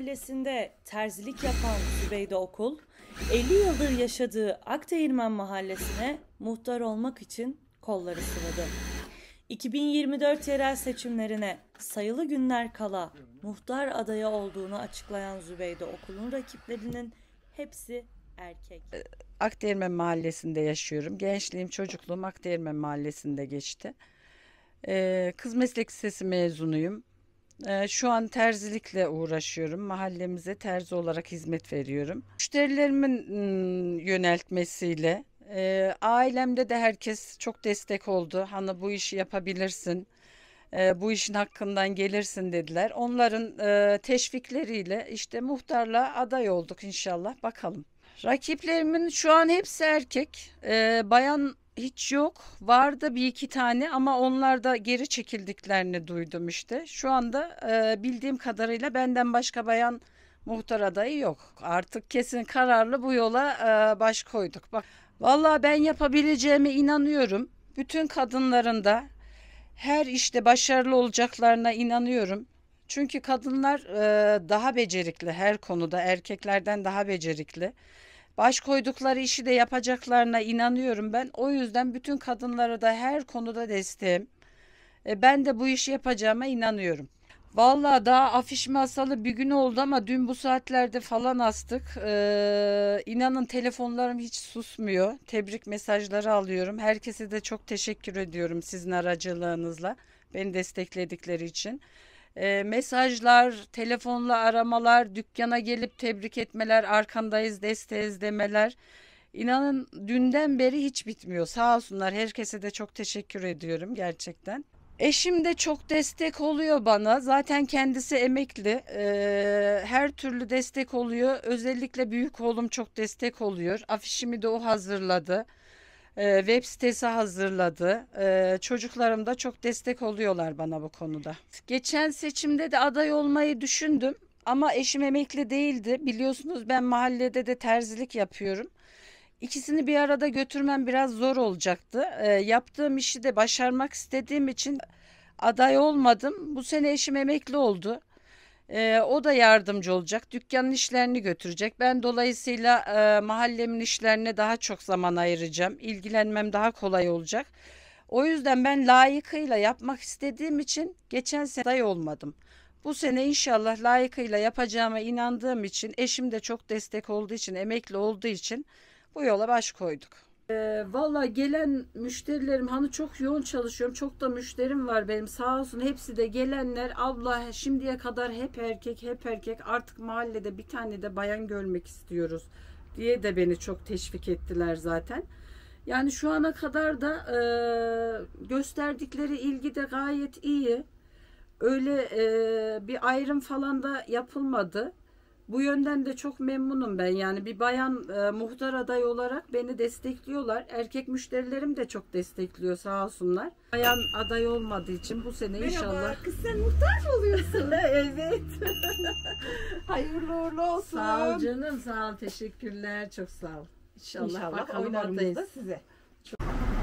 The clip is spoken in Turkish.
Mahallesi'nde terzilik yapan Zübeyde Okul, 50 yıldır yaşadığı Akteğirmen Mahallesi'ne muhtar olmak için kolları sıvadı. 2024 yerel seçimlerine sayılı günler kala muhtar adayı olduğunu açıklayan Zübeyde Okul'un rakiplerinin hepsi erkek. Ee, Akdemirmen Mahallesi'nde yaşıyorum. Gençliğim, çocukluğum Akdemirmen Mahallesi'nde geçti. Ee, kız Meslek Lisesi mezunuyum. Ee, şu an terzilikle uğraşıyorum. Mahallemize terzi olarak hizmet veriyorum. Müşterilerimin ıı, yöneltmesiyle ee, ailemde de herkes çok destek oldu. Hani bu işi yapabilirsin, ee, bu işin hakkından gelirsin dediler. Onların ıı, teşvikleriyle işte muhtarla aday olduk inşallah bakalım. Rakiplerimin şu an hepsi erkek. bayan hiç yok. Vardı bir iki tane ama onlar da geri çekildiklerini duydum işte. Şu anda e, bildiğim kadarıyla benden başka bayan muhtar adayı yok. Artık kesin kararlı bu yola e, baş koyduk. Bak vallahi ben yapabileceğime inanıyorum. Bütün kadınların da her işte başarılı olacaklarına inanıyorum. Çünkü kadınlar e, daha becerikli her konuda erkeklerden daha becerikli baş koydukları işi de yapacaklarına inanıyorum ben. O yüzden bütün kadınlara da her konuda desteğim. E, ben de bu işi yapacağıma inanıyorum. Vallahi daha afiş masalı bir gün oldu ama dün bu saatlerde falan astık. Ee, inanın telefonlarım hiç susmuyor. Tebrik mesajları alıyorum. Herkese de çok teşekkür ediyorum sizin aracılığınızla. Beni destekledikleri için e, mesajlar, telefonla aramalar, dükkana gelip tebrik etmeler, arkandayız, desteğiz demeler. İnanın dünden beri hiç bitmiyor. Sağ olsunlar. Herkese de çok teşekkür ediyorum gerçekten. Eşim de çok destek oluyor bana. Zaten kendisi emekli. Ee, her türlü destek oluyor. Özellikle büyük oğlum çok destek oluyor. Afişimi de o hazırladı e, web sitesi hazırladı. Ee, çocuklarım da çok destek oluyorlar bana bu konuda. Geçen seçimde de aday olmayı düşündüm ama eşim emekli değildi. Biliyorsunuz ben mahallede de terzilik yapıyorum. İkisini bir arada götürmem biraz zor olacaktı. Ee, yaptığım işi de başarmak istediğim için aday olmadım. Bu sene eşim emekli oldu. E, o da yardımcı olacak. Dükkanın işlerini götürecek. Ben dolayısıyla e, mahallemin işlerine daha çok zaman ayıracağım. İlgilenmem daha kolay olacak. O yüzden ben layıkıyla yapmak istediğim için geçen sene aday olmadım. Bu sene inşallah layıkıyla yapacağıma inandığım için, eşim de çok destek olduğu için, emekli olduğu için bu yola baş koyduk. Ee, Valla gelen müşterilerim hani çok yoğun çalışıyorum. Çok da müşterim var benim sağ olsun. Hepsi de gelenler abla şimdiye kadar hep erkek hep erkek artık mahallede bir tane de bayan görmek istiyoruz diye de beni çok teşvik ettiler zaten. Yani şu ana kadar da e, gösterdikleri ilgi de gayet iyi. Öyle e, bir ayrım falan da yapılmadı. Bu yönden de çok memnunum ben. Yani bir bayan e, muhtar adayı olarak beni destekliyorlar. Erkek müşterilerim de çok destekliyor sağ olsunlar. Bayan aday olmadığı için bu sene Merhaba, inşallah. Merhaba kız sen muhtar mı oluyorsun? evet. Hayırlı uğurlu olsun. Sağ ol canım sağ ol teşekkürler çok sağ ol. İnşallah, inşallah bakalım oynarımız size. Çok...